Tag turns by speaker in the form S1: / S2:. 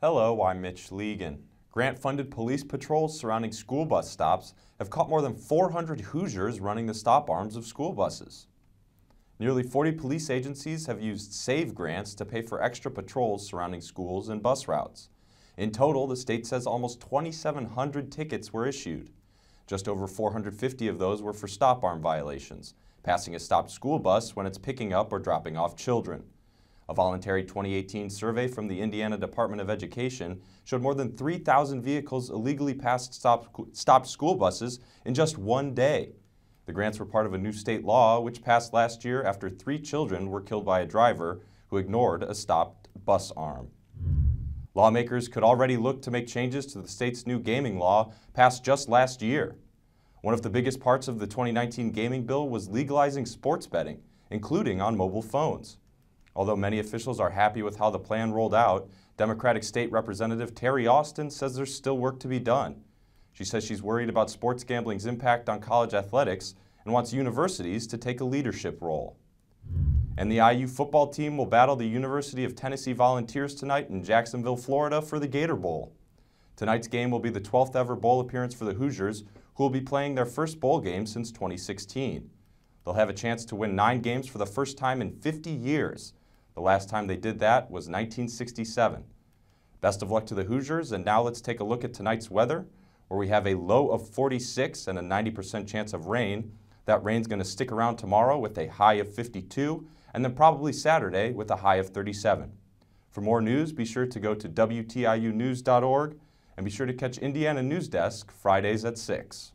S1: Hello, I'm Mitch Legan. Grant-funded police patrols surrounding school bus stops have caught more than 400 Hoosiers running the stop arms of school buses. Nearly 40 police agencies have used SAVE grants to pay for extra patrols surrounding schools and bus routes. In total, the state says almost 2,700 tickets were issued. Just over 450 of those were for stop arm violations, passing a stopped school bus when it's picking up or dropping off children. A voluntary 2018 survey from the Indiana Department of Education showed more than 3,000 vehicles illegally passed stopped, stopped school buses in just one day. The grants were part of a new state law which passed last year after three children were killed by a driver who ignored a stopped bus arm. Lawmakers could already look to make changes to the state's new gaming law passed just last year. One of the biggest parts of the 2019 gaming bill was legalizing sports betting, including on mobile phones. Although many officials are happy with how the plan rolled out, Democratic State Representative Terry Austin says there's still work to be done. She says she's worried about sports gambling's impact on college athletics and wants universities to take a leadership role. And the IU football team will battle the University of Tennessee Volunteers tonight in Jacksonville, Florida for the Gator Bowl. Tonight's game will be the 12th ever bowl appearance for the Hoosiers, who will be playing their first bowl game since 2016. They'll have a chance to win nine games for the first time in 50 years. The last time they did that was 1967. Best of luck to the Hoosiers, and now let's take a look at tonight's weather, where we have a low of 46 and a 90% chance of rain. That rain's going to stick around tomorrow with a high of 52, and then probably Saturday with a high of 37. For more news, be sure to go to WTIUnews.org, and be sure to catch Indiana News Desk Fridays at 6.